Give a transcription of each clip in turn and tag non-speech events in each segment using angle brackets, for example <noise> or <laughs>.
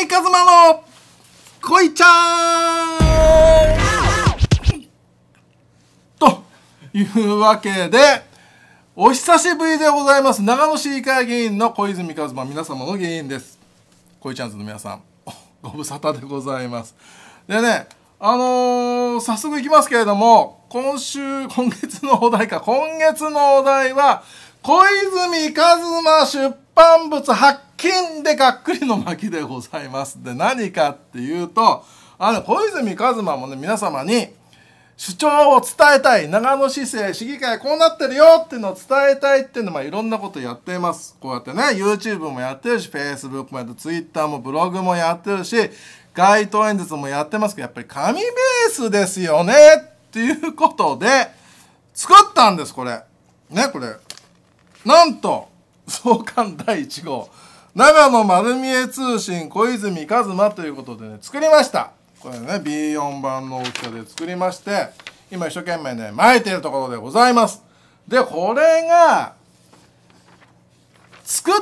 泉一馬の恋ちゃんというわけで、お久しぶりでございます。長野市議会議員の小泉一馬、皆様の議員です。恋ちゃんズの皆さん、<laughs> ご無沙汰でございます。でね、あのー、早速いきますけれども、今週、今月のお題か、今月のお題は、小泉一馬出版物発金でがっくりの巻でございますで何かっていうとあの小泉一馬もね皆様に主張を伝えたい長野市政市議会こうなってるよっていうのを伝えたいっていうのまあいろんなことやっていますこうやってね YouTube もやってるし Facebook もやってる Twitter もブログもやってるし街頭演説もやってますけどやっぱり紙ベースですよねっていうことで作ったんですこれねこれなんと創刊第1号長野丸見え通信小泉一馬ということでね作りましたこれね B4 番の大きさで作りまして今一生懸命ね巻いているところでございますでこれが作っ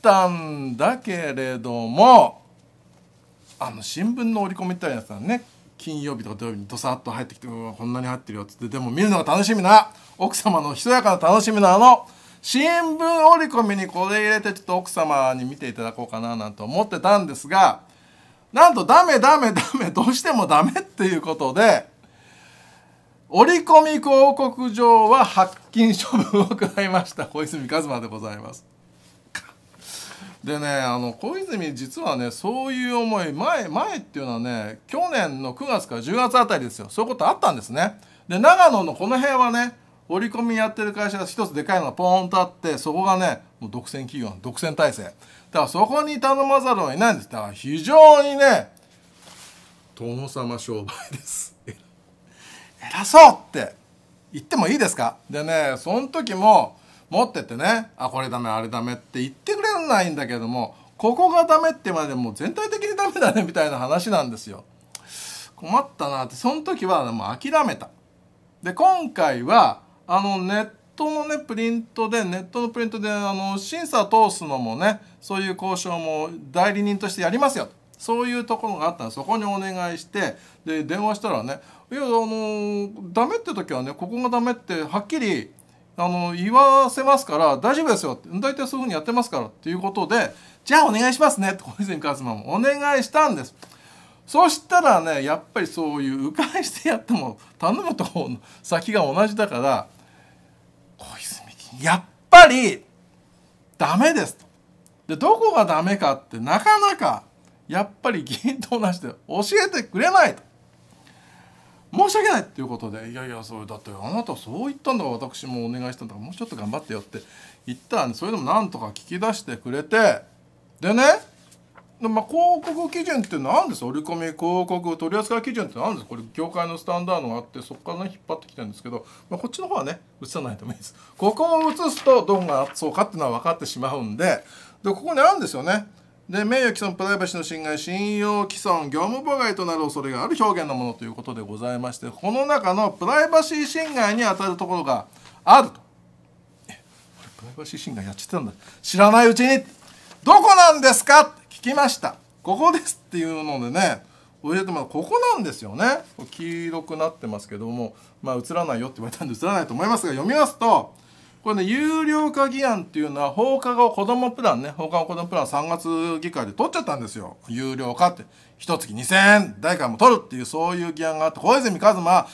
たんだけれどもあの新聞の折り込みみたいなやつだね金曜日とか土曜日にどさっと入ってきてこんなに入ってるよっつってでも見るのが楽しみな奥様のひそやかな楽しみなあの新聞折り込みにこれ入れてちょっと奥様に見ていただこうかななんて思ってたんですがなんとダメダメダメどうしてもダメっていうことで折り込み広告上は発禁処分を食らいました小泉一馬でございます。でねあの小泉実はねそういう思い前前っていうのはね去年の9月から10月あたりですよそういうことあったんですね。で長野のこの辺はね折り込みやってる会社が一つでかいのがポーンとあってそこがねもう独占企業の独占体制だからそこに頼まざるを得ないんですだから非常にね殿様商売です偉 <laughs> そうって言ってもいいですかでねその時も持ってってねあこれダメあれダメって言ってくれないんだけどもここがダメってまでもう全体的にダメだねみたいな話なんですよ困ったなってその時はもう諦めたで今回はあのネットのねプリントでネットのプリントであの審査通すのもねそういう交渉も代理人としてやりますよとそういうところがあったらそこにお願いしてで電話したらね「いやあのダメって時はねここがダメってはっきりあの言わせますから大丈夫ですよ」って大体そういうふうにやってますからっていうことで「じゃあお願いしますね」って小泉勝馬もお願いしたんです。そしたらねやっぱりそういう迂回してやっても頼むと先が同じだから小泉金やっぱりダメですと。でどこがダメかってなかなかやっぱり議員と同じで教えてくれないと。申し訳ないっていうことで「いやいやそれだってあなたそう言ったんだから私もお願いしたんだからもうちょっと頑張ってよ」って言ったら、ね、それでもなんとか聞き出してくれてでねまあ、広告基準って何です折り込み広告取扱い基準って何ですこれ業界のスタンダードがあってそこから、ね、引っ張ってきてるんですけど、まあ、こっちの方はね映さないともいいですここを映すとどんがそうかっていうのは分かってしまうんででここにあるんですよねで名誉毀損プライバシーの侵害信用毀損業務妨害となる恐れがある表現のものということでございましてこの中のプライバシー侵害に当たるところがあると。プライバシー侵害やっちゃってたんだ知らないうちにどこなんですか?」って聞きました「ここです」っていうのでね教えてもらうここなんですよね黄色くなってますけどもまあ映らないよって言われたんで映らないと思いますが読みますとこれね有料化議案っていうのは放課後子どもプランね放課後子どもプラン3月議会で取っちゃったんですよ有料化って一月2000円代からも取るっていうそういう議案があって小泉一馬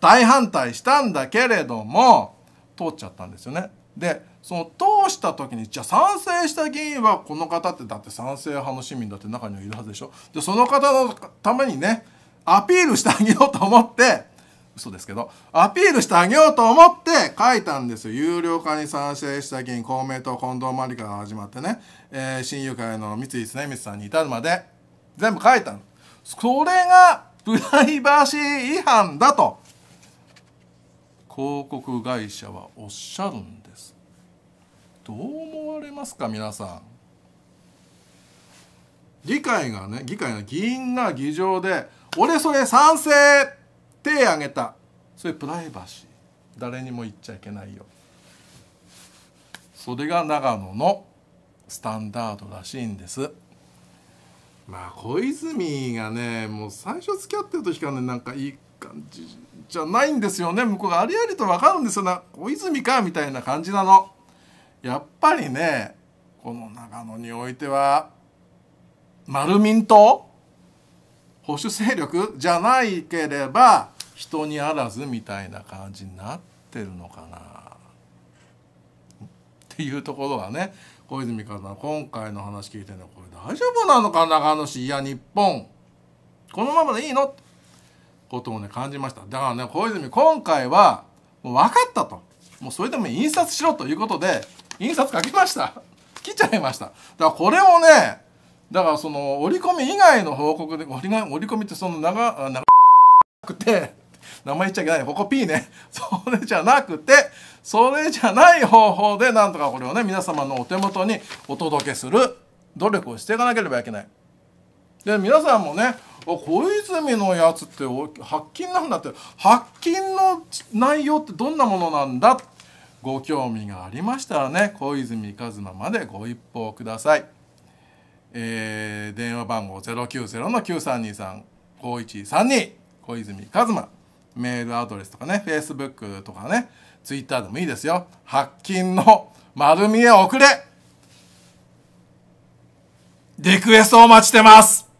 大反対したんだけれども通っちゃったんですよねでその通した時にじゃあ賛成した議員はこの方ってだって賛成派の市民だって中にはいるはずでしょでその方のためにねアピールしてあげようと思って嘘ですけどアピールしてあげようと思って書いたんですよ有料化に賛成した議員公明党近藤真理香が始まってね、えー、親友会の三井常光さんに至るまで全部書いたそれがプライバシー違反だと。広告会社はおっしゃるんですどう思われますか皆さん議会がね議会の議員が議場で「俺それ賛成!」手挙げたそれプライバシー誰にも言っちゃいけないよそれが長野のスタンダードらしいんですまあ小泉がねもう最初付き合ってる時からねなんかいい感じじゃないんですよね向こうがありありと分かるんですよな小泉かみたいな感じなの。やっぱりねこの長野においては丸民党保守勢力じゃないければ人にあらずみたいな感じになってるのかなっていうところがね小泉からの今回の話聞いてるのこれ大丈夫なのか長野市いや日本このままでいいのことをね感じましただからね小泉今回はもう分かったともうそれでも印刷しろということで印刷書きました来ちゃいましただからこれをねだからその折り込み以外の報告で折り込みってその長長くて名前言っちゃいけないここ P ねそれじゃなくてそれじゃない方法でなんとかこれをね皆様のお手元にお届けする努力をしていかなければいけないで皆さんもね小泉のやつって発金なんだって発金の内容ってどんなものなんだご興味がありましたらね小泉一馬までご一報ください。えー、電話番号090-9323-5132小泉一馬メールアドレスとかね Facebook とかね Twitter でもいいですよ発金の丸見え遅れリクエストをお待ちしてます